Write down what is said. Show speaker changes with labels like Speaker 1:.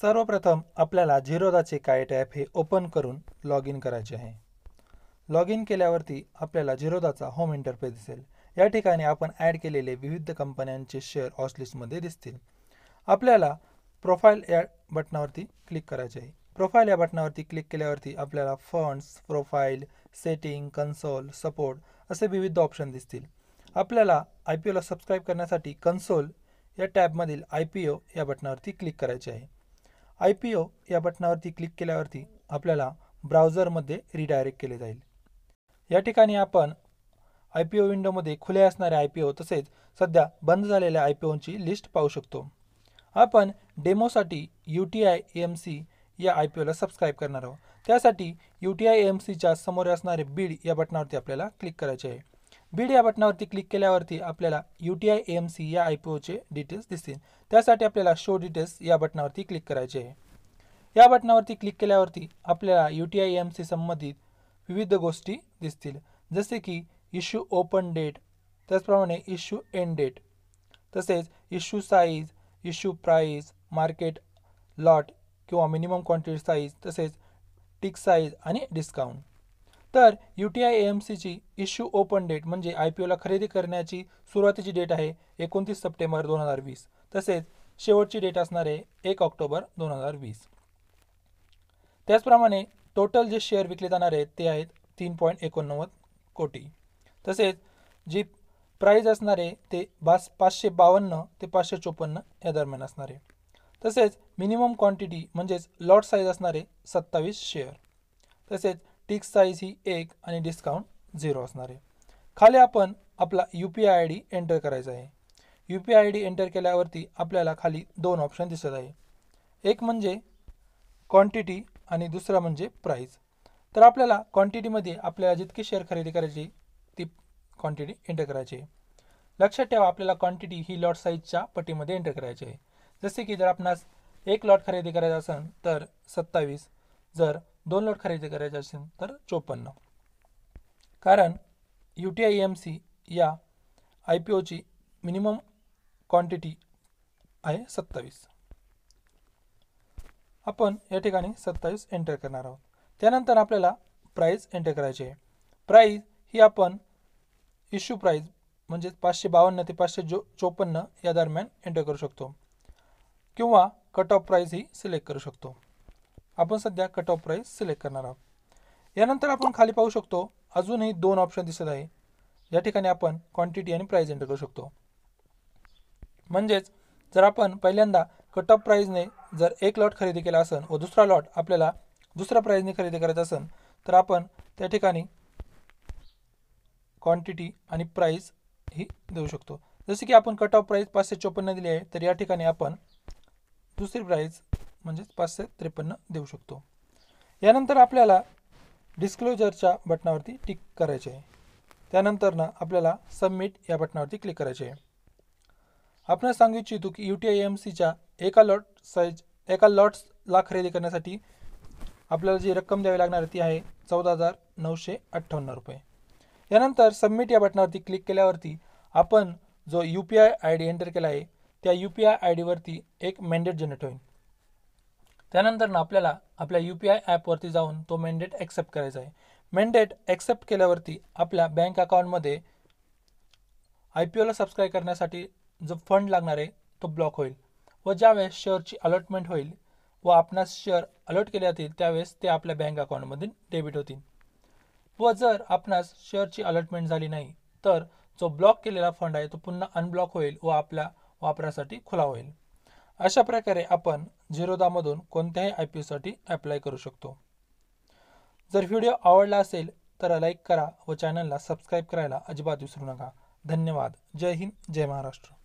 Speaker 1: सर्वप्रथम आपल्याला झिरोदाचे काय टॅप हे ओपन करून लॉग इन करायचे आहे लॉग इन केल्यावरती आपल्याला झिरोदाचा होम इंटरफेस दिसेल या ठिकाणी आपण ॲड केलेले विविध कंपन्यांचे शेअर ऑसलिस्टमध्ये दिसतील आपल्याला प्रोफाईल या बटनावरती क्लिक करायचे आहे प्रोफाईल या बटनावरती क्लिक केल्यावरती आपल्याला funds profile setting console support असे विविध ऑप्शन दिसतील आपल्याला आय पी ओला सबस्क्राईब करण्यासाठी कन्सोल या टॅबमधील आय पी ओ या बटनावरती क्लिक करायचे आहे आय पी ओ या बटनावरती क्लिक केल्यावरती आपल्याला ब्राउझरमध्ये रिडायरेक्ट केले जाईल या ठिकाणी आपण आय पी ओ विंडोमध्ये खुले असणारे आय पी ओ तसेच सध्या बंद झालेल्या आय पी ओची लिस्ट पाहू शकतो आपण डेमोसाठी U T I M C या आय पी ओला सबस्क्राईब करणार आहोत त्यासाठी यू टी आय एम सीच्या समोर असणारे बीड या बटनावरती आपल्याला क्लिक करायचे आहे बीड या बटनावरती क्लिक केल्यावरती आपल्याला U T I M C या आय पी ओचे डिटेल्स दिसतील त्यासाठी आपल्याला शो डिटेल्स या बटनावरती क्लिक करायचे आहे या बटनावरती क्लिक केल्यावरती आपल्याला U T I M C संबंधित विविध गोष्टी दिसतील जसे की इश्यू ओपन डेट त्याचप्रमाणे इश्यू एंड डेट तसेच issue size issue price market lot किंवा मिनिमम क्वांटिटी साईज तसेच टिक साईज आणि डिस्काउंट तर यू टी आय एम सीची इश्यू ओपन डेट म्हणजे आय पी ओला खरेदी करण्याची सुरुवातीची डेट आहे एकोणतीस सप्टेंबर दोन हजार वीस तसेच शेवटची डेट असणार आहे एक ऑक्टोबर दोन हजार वीस त्याचप्रमाणे टोटल जे शेअर विकले जाणार आहेत ते आहेत तीन पॉईंट एकोणनव्वद कोटी तसेच जी प्राईज असणार आहे ते बास पाचशे बावन्न ते पाचशे चोपन्न या दरम्यान असणार आहे तसेच मिनिमम क्वांटिटी म्हणजेच लॉट साईज असणारे सत्तावीस शेअर तसेच टिक्स साईज ही एक आणि डिस्काउंट झिरो असणार आहे खाली आपण आपला U P I I D enter करायचा आहे U P I I D enter केल्यावरती आपल्याला खाली दोन ऑप्शन दिसत आहे एक म्हणजे क्वांटिटी आणि दुसरा म्हणजे प्राईज तर आपल्याला क्वांटिटीमध्ये आपल्याला जितकी शेअर खरेदी करायची ती क्वांटिटी एंटर करायची आहे लक्षात ठेवा आपल्याला क्वांटिटी ही लॉट साईजच्या पटीमध्ये एंटर करायची आहे जसे की जर आपणास एक लॉट खरेदी करायचा असेल तर सत्तावीस जर दोन लोट खरेदी करायचे असेल तर चोपन्न कारण U T I M C या आय पी ओची मिनिमम क्वांटिटी आहे सत्तावीस आपण या ठिकाणी सत्तावीस एंटर करणार आहोत त्यानंतर आपल्याला प्राईज एंटर करायची आहे प्राईज ही आपण इश्यू प्राईज म्हणजे पाचशे बावन्न ते पाचशे जो चोपन्न या दरम्यान एंटर करू शकतो किंवा कट ऑफ प्राईज ही सिलेक्ट करू शकतो आपण सध्या कट ऑफ प्राईस सिलेक्ट करणार आहोत यानंतर आपण खाली पाहू शकतो अजूनही दोन ऑप्शन दिसत आहे या ठिकाणी आपण क्वांटिटी आणि प्राईज एंटर करू शकतो म्हणजेच जर आपण पहिल्यांदा कट ऑफ प्राईजने जर एक लॉट खरेदी केला असेल व दुसरा लॉट आपल्याला दुसऱ्या प्राईजने खरेदी करायचा असेल तर आपण त्या ठिकाणी क्वांटिटी आणि प्राईज ही देऊ शकतो जसे की आपण कट ऑफ प्राईज पाचशे चोपन्न दिली आहे तर या ठिकाणी आपण दुसरी प्राईज म्हणजेच पाचशे त्रेपन्न देऊ शकतो यानंतर आपल्याला डिस्क्लोजरच्या बटनावरती टिक करायचे आहे त्यानंतर ना आपल्याला सबमिट या बटनावरती क्लिक करायचे आहे आपण सांगू इच्छितो की यू टी आय एम सीच्या एका लॉट साईज एका लॉट्सला खरेदी करण्यासाठी आपल्याला जी रक्कम द्यावी लागणार ती आहे चौदा हजार नऊशे अठ्ठावन्न रुपये यानंतर सबमिट या बटनावरती क्लिक केल्यावरती आपण जो U P I I D enter केला आहे त्या यू पी आय आय डीवरती एक मॅन्डेट जनरेट होईल त्यानंतर ना आपल्याला आपल्या यू पी आय ॲपवरती जाऊन तो मेंडेट ॲक्सेप्ट करायचा आहे मेंडेट ॲक्सेप्ट केल्यावरती आपल्या बँक अकाउंटमध्ये आय पी ओला सबस्क्राईब करण्यासाठी जो फंड लागणार आहे तो ब्लॉक होईल व ज्यावेळेस शेअरची अलॉटमेंट होईल व आपणास शेअर अलॉट केले जातील त्यावेळेस ते आपल्या बँक अकाउंटमध्ये डेबिट होतील व जर आपणास शेअरची अलॉटमेंट झाली नाही तर जो ब्लॉक केलेला फंड आहे तो पुन्हा अनब्लॉक होईल व आपल्या वापरासाठी खुला होईल अशा प्रकारे आपण झिरोदामधून कोणत्याही आय पी ओसाठी अप्लाय करू शकतो जर व्हिडिओ आवडला असेल तर लाईक करा व चॅनलला सबस्क्राईब करायला अजिबात विसरू नका धन्यवाद जय हिंद जय महाराष्ट्र